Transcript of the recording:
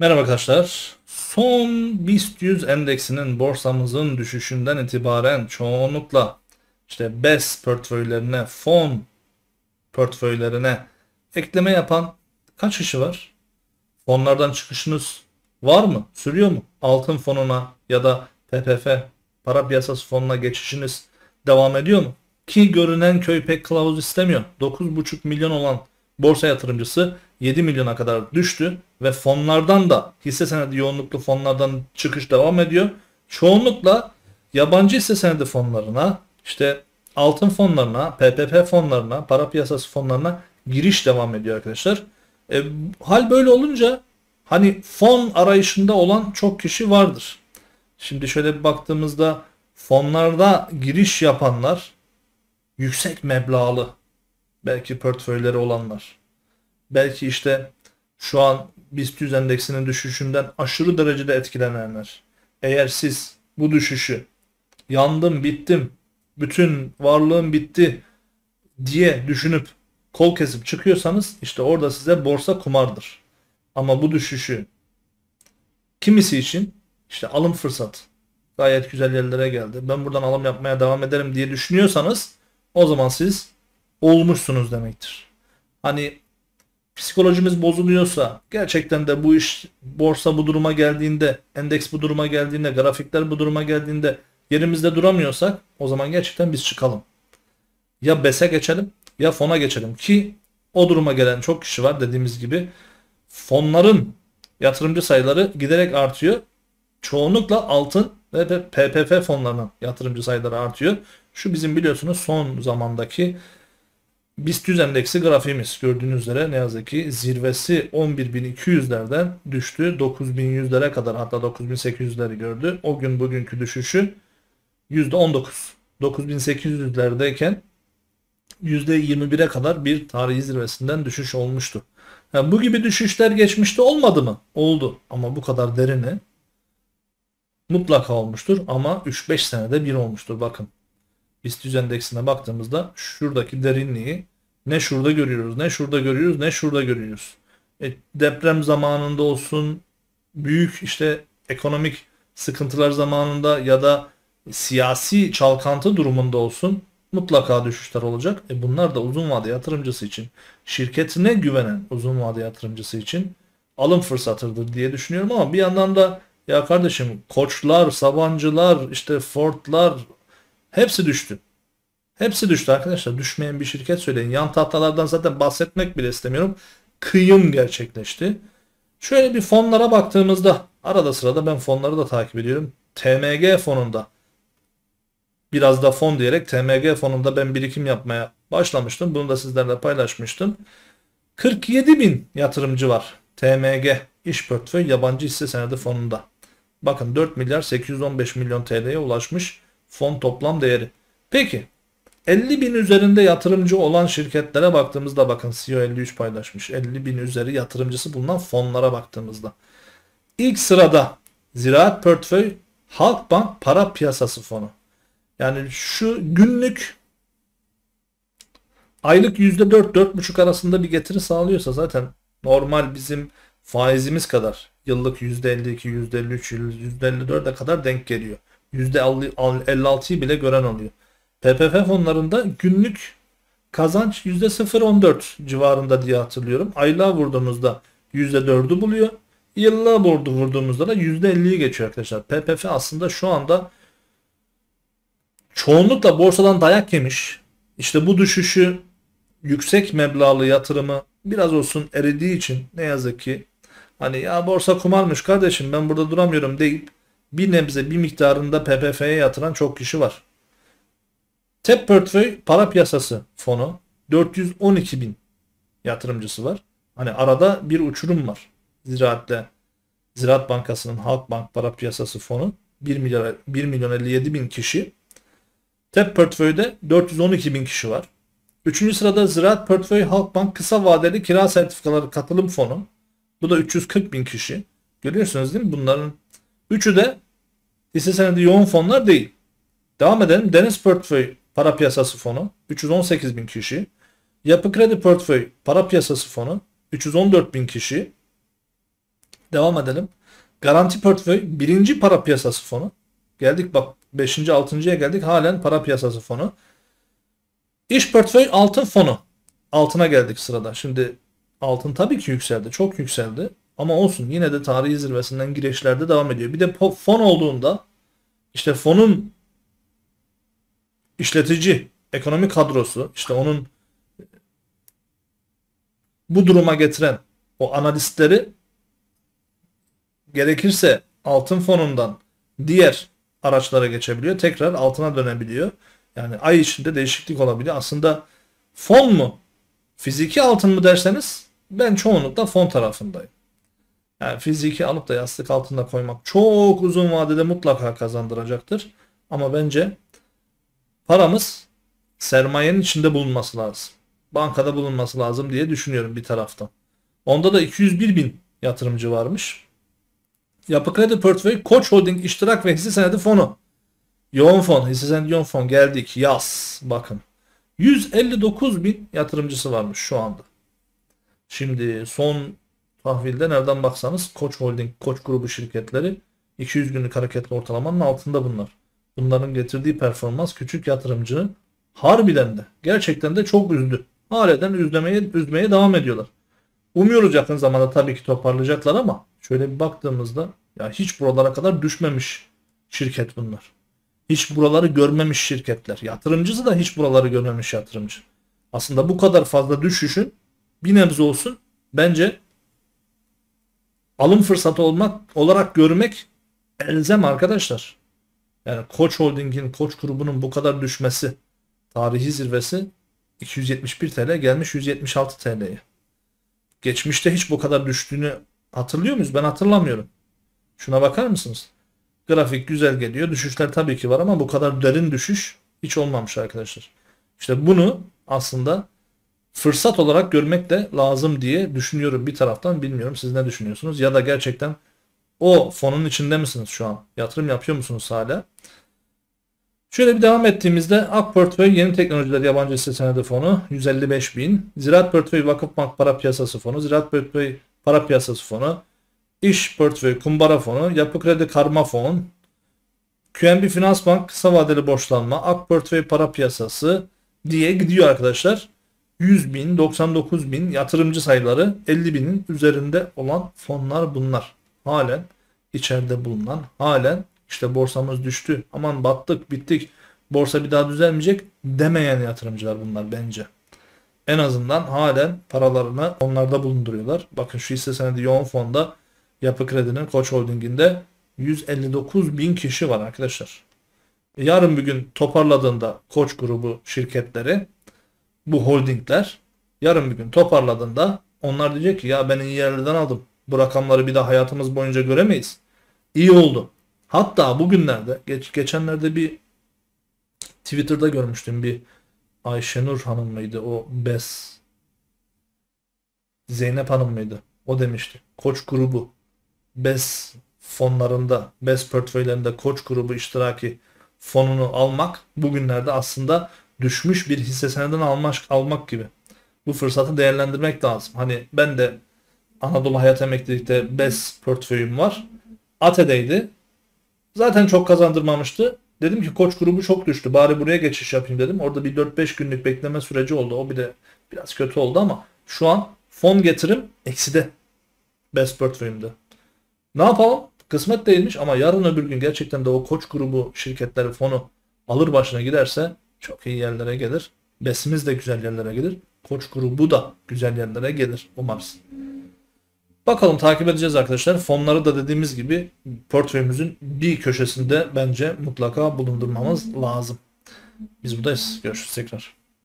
Merhaba arkadaşlar. Son BIST 100 endeksinin borsamızın düşüşünden itibaren çoğunlukla işte BES portföylerine, fon portföylerine ekleme yapan kaç kişi var? Fonlardan çıkışınız var mı? Sürüyor mu? Altın fonuna ya da PPF para piyasası fonuna geçişiniz devam ediyor mu? Ki görünen köy pek kılavuz istemiyor. 9,5 milyon olan borsa yatırımcısı 7 milyona kadar düştü ve fonlardan da hisse senedi yoğunluklu fonlardan çıkış devam ediyor. Çoğunlukla yabancı hisse senedi fonlarına işte altın fonlarına, PPP fonlarına, para piyasası fonlarına giriş devam ediyor arkadaşlar. E, hal böyle olunca hani fon arayışında olan çok kişi vardır. Şimdi şöyle bir baktığımızda fonlarda giriş yapanlar yüksek meblağlı belki portföyleri olanlar belki işte şu an BIST endeksinin düşüşünden aşırı derecede etkilenenler. Eğer siz bu düşüşü yandım bittim bütün varlığım bitti diye düşünüp kol kesip çıkıyorsanız işte orada size borsa kumardır. Ama bu düşüşü kimisi için işte alım fırsat gayet güzel yerlere geldi. Ben buradan alım yapmaya devam ederim diye düşünüyorsanız o zaman siz olmuşsunuz demektir. Hani psikolojimiz bozuluyorsa gerçekten de bu iş borsa bu duruma geldiğinde, endeks bu duruma geldiğinde, grafikler bu duruma geldiğinde yerimizde duramıyorsak o zaman gerçekten biz çıkalım. Ya BES'e geçelim ya fona geçelim ki o duruma gelen çok kişi var dediğimiz gibi fonların yatırımcı sayıları giderek artıyor. Çoğunlukla altın ve PPF fonlarının yatırımcı sayıları artıyor. Şu bizim biliyorsunuz son zamandaki BIST 100 endeksi grafiğimiz gördüğünüz üzere ne yazık ki zirvesi 11.200'lerden düştü. 9.100'lere kadar hatta 9.800'leri gördü. O gün bugünkü düşüşü %19. 9.800'lerdeyken %21'e kadar bir tarihi zirvesinden düşüş olmuştu. Yani bu gibi düşüşler geçmişte olmadı mı? Oldu ama bu kadar derine mutlaka olmuştur ama 3-5 senede bir olmuştur bakın. İstiz endeksine baktığımızda şuradaki derinliği ne şurada görüyoruz, ne şurada görüyoruz, ne şurada görüyoruz. E, deprem zamanında olsun, büyük işte ekonomik sıkıntılar zamanında ya da siyasi çalkantı durumunda olsun mutlaka düşüşler olacak. E bunlar da uzun vade yatırımcısı için, şirketine güvenen uzun vade yatırımcısı için alım fırsatıdır diye düşünüyorum ama bir yandan da ya kardeşim koçlar, sabancılar, işte fortlar Hepsi düştü. Hepsi düştü arkadaşlar. Düşmeyen bir şirket söyleyin. Yan tahtalardan zaten bahsetmek bile istemiyorum. Kıyım gerçekleşti. Şöyle bir fonlara baktığımızda arada sırada ben fonları da takip ediyorum. TMG fonunda biraz da fon diyerek TMG fonunda ben birikim yapmaya başlamıştım. Bunu da sizlerle paylaşmıştım. 47 bin yatırımcı var TMG iş portföy yabancı hisse senedi fonunda. Bakın 4 milyar 815 milyon TL'ye ulaşmış fon toplam değeri. Peki 50 bin üzerinde yatırımcı olan şirketlere baktığımızda bakın CEO 53 paylaşmış. 50 bin üzeri yatırımcısı bulunan fonlara baktığımızda. ilk sırada Ziraat Portföy Halkbank Para Piyasası Fonu. Yani şu günlük aylık %4-4,5 arasında bir getiri sağlıyorsa zaten normal bizim faizimiz kadar yıllık %52, %53, %54'e kadar denk geliyor. %56'yı bile gören oluyor. PPF fonlarında günlük kazanç %0.14 civarında diye hatırlıyorum. Aylığa vurduğumuzda %4'ü buluyor. Yıllığa bordu vurduğumuzda da %50'yi geçiyor arkadaşlar. PPF aslında şu anda çoğunlukla borsadan dayak yemiş. İşte bu düşüşü yüksek meblağlı yatırımı biraz olsun eridiği için ne yazık ki hani ya borsa kumarmış kardeşim ben burada duramıyorum deyip bir nebze bir miktarında PPF'ye yatıran çok kişi var. TEP portföy para piyasası fonu 412 bin yatırımcısı var. Hani arada bir uçurum var. Ziraatle Ziraat Bankası'nın Halkbank para piyasası fonu 1 milyar 1 milyon 57 bin kişi. TEP portföyde 412 bin kişi var. Üçüncü sırada Ziraat Portföy Halkbank Kısa Vadeli Kira Sertifikaları Katılım Fonu. Bu da 340 bin kişi. Görüyorsunuz değil mi? Bunların Üçü de hisse senedi yoğun fonlar değil. Devam edelim. Deniz Portföy Para Piyasası Fonu 318 bin kişi. Yapı Kredi Portföy Para Piyasası Fonu 314 bin kişi. Devam edelim. Garanti Portföy birinci para piyasası fonu. Geldik bak 5. 6.ya geldik halen para piyasası fonu. İş portföy altın fonu. Altına geldik sırada. Şimdi altın tabii ki yükseldi. Çok yükseldi. Ama olsun yine de tarihi zirvesinden girişlerde devam ediyor. Bir de fon olduğunda işte fonun işletici ekonomi kadrosu işte onun bu duruma getiren o analistleri gerekirse altın fonundan diğer araçlara geçebiliyor. Tekrar altına dönebiliyor. Yani ay içinde değişiklik olabiliyor. Aslında fon mu? Fiziki altın mı derseniz ben çoğunlukla fon tarafındayım. Yani fiziki alıp da yastık altında koymak çok uzun vadede mutlaka kazandıracaktır. Ama bence paramız sermayenin içinde bulunması lazım. Bankada bulunması lazım diye düşünüyorum bir taraftan. Onda da 201 bin yatırımcı varmış. Yapı Kredi Portföyü Koç Holding İştirak ve Hisse Senedi Fonu. Yoğun fon, hisse senedi yoğun fon geldik yaz bakın. 159 bin yatırımcısı varmış şu anda. Şimdi son Tahvilde nereden baksanız Koç Holding, Koç grubu şirketleri 200 günlük hareketli ortalamanın altında bunlar. Bunların getirdiği performans küçük yatırımcı harbiden de gerçekten de çok üzdü. Halen üzmeye, üzmeye devam ediyorlar. Umuyoruz yakın zamanda tabii ki toparlayacaklar ama şöyle bir baktığımızda ya hiç buralara kadar düşmemiş şirket bunlar. Hiç buraları görmemiş şirketler. Yatırımcısı da hiç buraları görmemiş yatırımcı. Aslında bu kadar fazla düşüşün bir nebze olsun bence alım fırsatı olmak olarak görmek elzem arkadaşlar. Yani Koç Holding'in, Koç grubunun bu kadar düşmesi, tarihi zirvesi 271 TL gelmiş 176 TL'ye. Geçmişte hiç bu kadar düştüğünü hatırlıyor muyuz? Ben hatırlamıyorum. Şuna bakar mısınız? Grafik güzel geliyor. Düşüşler tabii ki var ama bu kadar derin düşüş hiç olmamış arkadaşlar. İşte bunu aslında fırsat olarak görmek de lazım diye düşünüyorum bir taraftan. Bilmiyorum siz ne düşünüyorsunuz ya da gerçekten o fonun içinde misiniz şu an? Yatırım yapıyor musunuz hala? Şöyle bir devam ettiğimizde AK Portföy Yeni Teknolojiler Yabancı Hisse Senedi Fonu 155 bin. Ziraat Portföy Vakıfbank Para Piyasası Fonu, Ziraat Portföy Para Piyasası Fonu, İş Portföy Kumbara Fonu, Yapı Kredi Karma Fon, QNB Finans Bank Kısa Vadeli Borçlanma, AK Portföy Para Piyasası diye gidiyor arkadaşlar. 100 bin, 99 bin yatırımcı sayıları 50 binin üzerinde olan fonlar bunlar. Halen içeride bulunan, halen işte borsamız düştü, aman battık, bittik, borsa bir daha düzelmeyecek demeyen yatırımcılar bunlar bence. En azından halen paralarını onlarda bulunduruyorlar. Bakın şu hisse senedi yoğun fonda Yapı Kredi'nin Koç Holding'inde 159 bin kişi var arkadaşlar. Yarın bir gün toparladığında Koç grubu şirketleri bu holdingler yarın bir gün toparladığında onlar diyecek ki ya ben iyi yerlerden aldım. Bu rakamları bir daha hayatımız boyunca göremeyiz. İyi oldu. Hatta bugünlerde geç, geçenlerde bir Twitter'da görmüştüm bir Ayşenur Hanım mıydı o BES Zeynep Hanım mıydı? O demişti. Koç grubu BES fonlarında, BES portföylerinde Koç grubu iştiraki fonunu almak bugünlerde aslında düşmüş bir hisse senedinden almak, almak gibi. Bu fırsatı değerlendirmek lazım. Hani ben de Anadolu Hayat Emeklilik'te BES portföyüm var. ATE'deydi. Zaten çok kazandırmamıştı. Dedim ki koç grubu çok düştü. Bari buraya geçiş yapayım dedim. Orada bir 4-5 günlük bekleme süreci oldu. O bir de biraz kötü oldu ama şu an fon getirim ekside. Best portföyümde. Ne yapalım? Kısmet değilmiş ama yarın öbür gün gerçekten de o koç grubu şirketleri fonu alır başına giderse çok iyi yerlere gelir. Besimiz de güzel yerlere gelir. Koç grubu da güzel yerlere gelir umarız. Bakalım takip edeceğiz arkadaşlar. Fonları da dediğimiz gibi portföyümüzün bir köşesinde bence mutlaka bulundurmamız lazım. Biz buradayız. Görüşürüz tekrar.